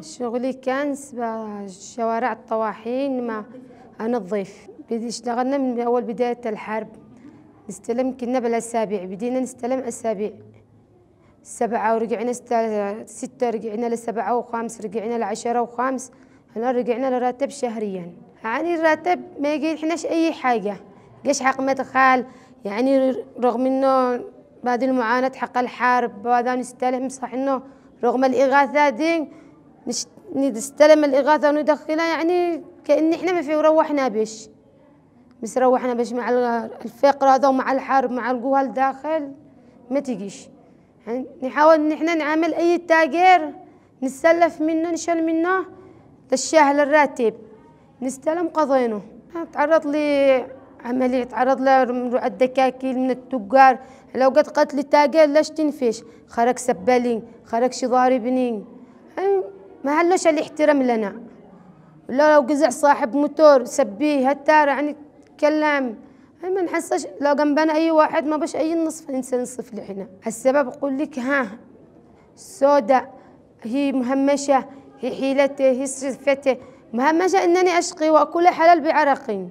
شغلي كان شوارع الطواحين انظف النظيف اشتغلنا من أول بداية الحرب نستلم كنا بالأسابيع بدينا نستلم أسابيع سبعة ورجعنا ستة رجعنا لسبعة وخمس رجعنا لعشرة وخمس هنا رجعنا لراتب شهريا يعني الراتب ما يجي احناش أي حاجة قش حق مدخل يعني رغم إنه بعد المعاناة حق الحرب بعد نستلم صح إنه رغم الإغاثة دي نستلم الإغاثة وندخلها يعني كأن إحنا ما في روحنا بيش بس روحنا بيش مع الفقر هذا ومع الحرب مع القوة الداخل ما تجيش يعني نحاول إن إحنا نعمل أي تاجر نتسلف منه نشل منه للشهر الراتب نستلم قضينه تعرض لي عملية تعرض لرعاة الدكاكين من التجار لو قد قتل تاجر ليش تنفيش خرج سبالين خرج شضاري بنين ما علوش الاحترام لنا لنا لو قزع صاحب موتور سبيه هتار يعني تكلم ما نحسش لو جنبنا اي واحد ما باش اي نصف انسان نصف لحنا السبب اقول لك ها سودة هي مهمشه هي حيلته هي صفته مهمشه انني اشقي واكل حلال بعرقي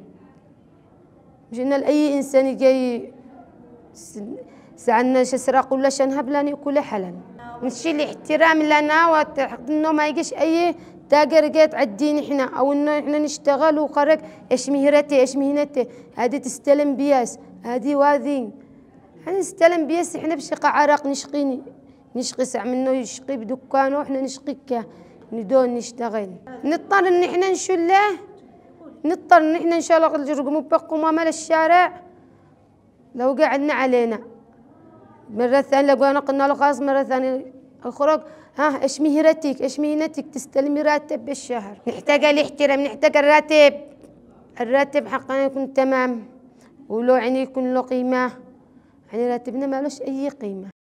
مش ان لاي انسان جاي سعنا شسرق ولا شنهب لاني اكل حلال ونشيل احترام لنا انه ما يجيش اي تاجر جاي تعديني احنا او انه احنا نشتغل وخرج ايش مهرتي ايش مهنتي هذه تستلم بياس هذه واذي احنا نستلم بياس احنا بشقة عرق نشقيني نشقي سع منه يشقي بدكانه نشقي نشقيك ندون نشتغل نضطر ان احنا نشله نضطر ان احنا نشغل رقم بقكم ومال الشارع لو قعدنا علينا مرة ثانية لقينا قلنا له خلاص مرة ثانية اخرج ها ايش مهنتك ايش مهنتك تستلمي راتب بالشهر نحتاج الاحترام نحتاج الراتب الراتب حقنا يكون تمام ولو عيني يكون له قيمة يعني راتبنا ما لوش أي قيمة